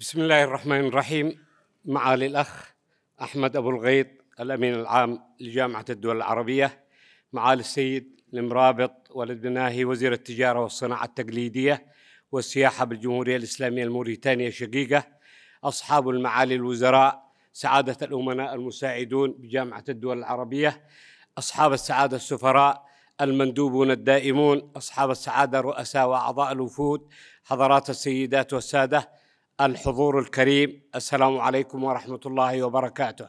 بسم الله الرحمن الرحيم معالي الأخ أحمد أبو الغيط الأمين العام لجامعة الدول العربية معالي السيد المرابط ولد بناهي وزير التجارة والصناعة التقليدية والسياحة بالجمهورية الإسلامية الموريتانية الشقيقة أصحاب المعالي الوزراء سعادة الأمناء المساعدون بجامعة الدول العربية أصحاب السعادة السفراء المندوبون الدائمون أصحاب السعادة رؤساء وأعضاء الوفود حضرات السيدات والسادة الحضور الكريم السلام عليكم ورحمة الله وبركاته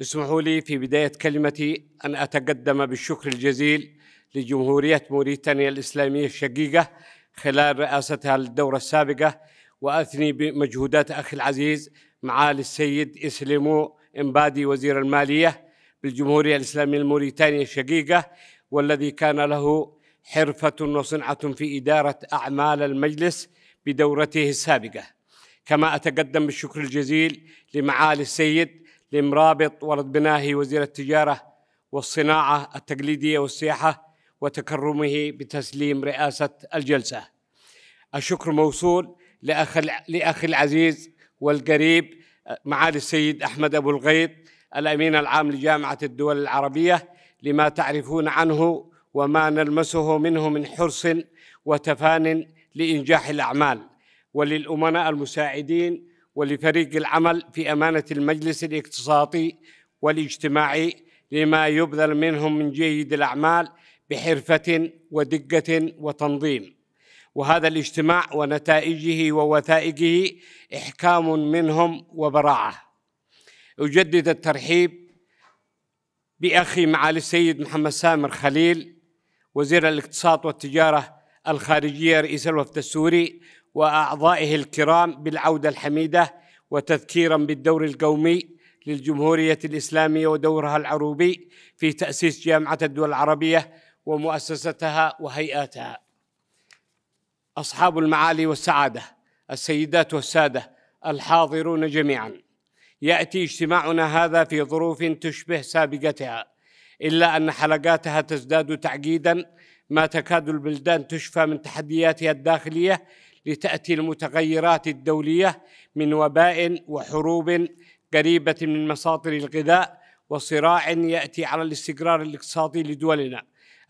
اسمحوا لي في بداية كلمتي أن أتقدم بالشكر الجزيل لجمهورية موريتانيا الإسلامية الشقيقة خلال رئاستها للدورة السابقة وأثني بمجهودات أخي العزيز معالي السيد إسليمو إمبادي وزير المالية بالجمهورية الإسلامية الموريتانية الشقيقة والذي كان له حرفة وصنعة في إدارة أعمال المجلس بدورته السابقة كما أتقدم بالشكر الجزيل لمعالي السيد لمرابط ورد بناهي وزير التجارة والصناعة التقليدية والسياحة وتكرمه بتسليم رئاسة الجلسة الشكر موصول لأخ, لأخ العزيز والقريب معالي السيد أحمد أبو الغيط الأمين العام لجامعة الدول العربية لما تعرفون عنه وما نلمسه منه من حرص وتفان لإنجاح الأعمال وللأمناء المساعدين ولفريق العمل في أمانة المجلس الاقتصادي والاجتماعي لما يبذل منهم من جيد الأعمال بحرفة ودقة وتنظيم وهذا الاجتماع ونتائجه ووثائقه إحكام منهم وبراعة أجدد الترحيب بأخي معالي السيد محمد سامر خليل وزير الاقتصاد والتجارة الخارجية رئيس الوفد السوري واعضائه الكرام بالعوده الحميده وتذكيرا بالدور القومي للجمهوريه الاسلاميه ودورها العروبي في تاسيس جامعه الدول العربيه ومؤسستها وهيئاتها. اصحاب المعالي والسعاده السيدات والساده الحاضرون جميعا ياتي اجتماعنا هذا في ظروف تشبه سابقتها الا ان حلقاتها تزداد تعقيدا ما تكاد البلدان تشفى من تحدياتها الداخليه لتأتي المتغيرات الدولية من وباء وحروب قريبة من مصادر الغذاء وصراع يأتي على الاستقرار الاقتصادي لدولنا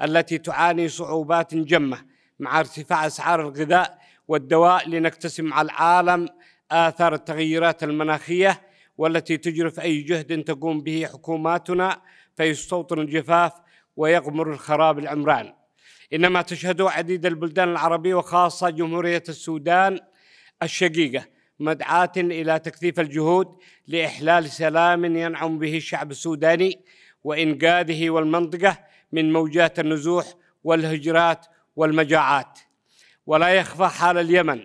التي تعاني صعوبات جمة مع ارتفاع أسعار الغذاء والدواء لنقتسم على العالم آثار التغيرات المناخية والتي تجرف أي جهد تقوم به حكوماتنا فيستوطن الجفاف ويغمر الخراب العمران إنما تشهد عديد البلدان العربية وخاصة جمهورية السودان الشقيقة مدعاة إلى تكثيف الجهود لإحلال سلام ينعم به الشعب السوداني وإنقاذه والمنطقة من موجات النزوح والهجرات والمجاعات ولا يخفى حال اليمن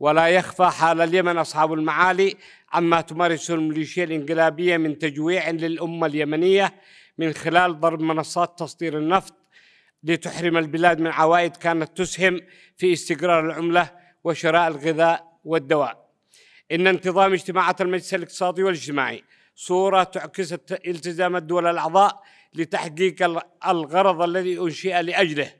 ولا يخفى حال اليمن أصحاب المعالي عما تمارسه الميليشيا الإنقلابية من تجويع للأمة اليمنية من خلال ضرب منصات تصدير النفط لتحرم البلاد من عوائد كانت تسهم في استقرار العملة وشراء الغذاء والدواء إن انتظام اجتماعات المجلس الاقتصادي والاجتماعي صورة تعكس التزام الدول الأعضاء لتحقيق الغرض الذي أنشئ لأجله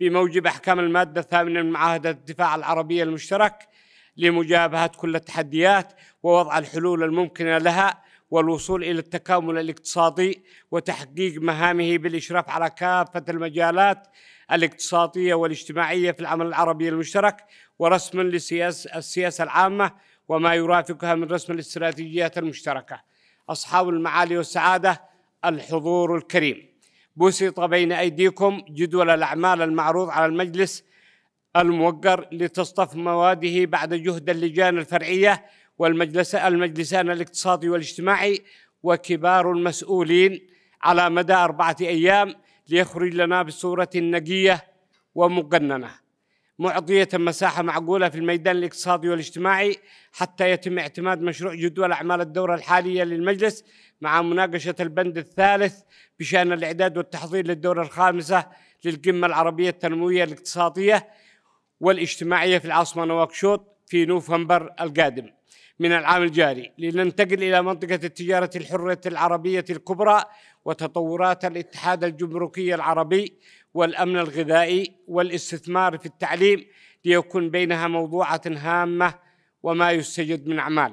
بموجب أحكام المادة الثامنة من معاهدة الدفاع العربية المشترك لمجابهة كل التحديات ووضع الحلول الممكنة لها والوصول الى التكامل الاقتصادي وتحقيق مهامه بالاشراف على كافه المجالات الاقتصاديه والاجتماعيه في العمل العربي المشترك ورسم لسياسه السياسه العامه وما يرافقها من رسم الاستراتيجيات المشتركه. اصحاب المعالي والسعاده الحضور الكريم. بسط بين ايديكم جدول الاعمال المعروض على المجلس الموقر لتصطف مواده بعد جهد اللجان الفرعيه والمجلس المجلسان الاقتصادي والاجتماعي وكبار المسؤولين على مدى أربعة أيام ليخرج لنا بصورة نقية ومقننة معطية مساحة معقولة في الميدان الاقتصادي والاجتماعي حتى يتم اعتماد مشروع جدول أعمال الدورة الحالية للمجلس مع مناقشة البند الثالث بشأن الإعداد والتحضير للدورة الخامسة للقمة العربية التنموية الاقتصادية والاجتماعية في العاصمة نواكشوط في نوفمبر القادم من العام الجاري لننتقل إلى منطقة التجارة الحرة العربية الكبرى وتطورات الاتحاد الجمركي العربي والأمن الغذائي والاستثمار في التعليم ليكون بينها موضوعة هامة وما يستجد من أعمال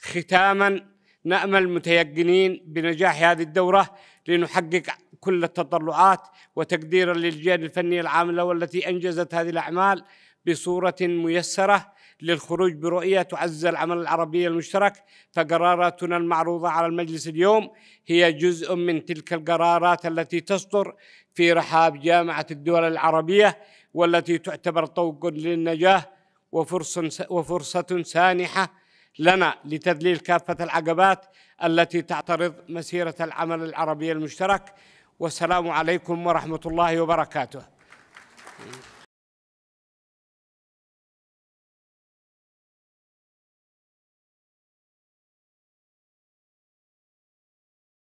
ختاماً نأمل متيقنين بنجاح هذه الدورة لنحقق كل التطلعات وتقديرا للجهة الفنية العاملة والتي أنجزت هذه الأعمال بصورة ميسرة للخروج برؤية تعزز العمل العربي المشترك فقراراتنا المعروضة على المجلس اليوم هي جزء من تلك القرارات التي تصدر في رحاب جامعة الدول العربية والتي تعتبر طوق للنجاة وفرصة, وفرصة سانحة لنا لتذليل كافة العقبات التي تعترض مسيرة العمل العربي المشترك والسلام عليكم ورحمة الله وبركاته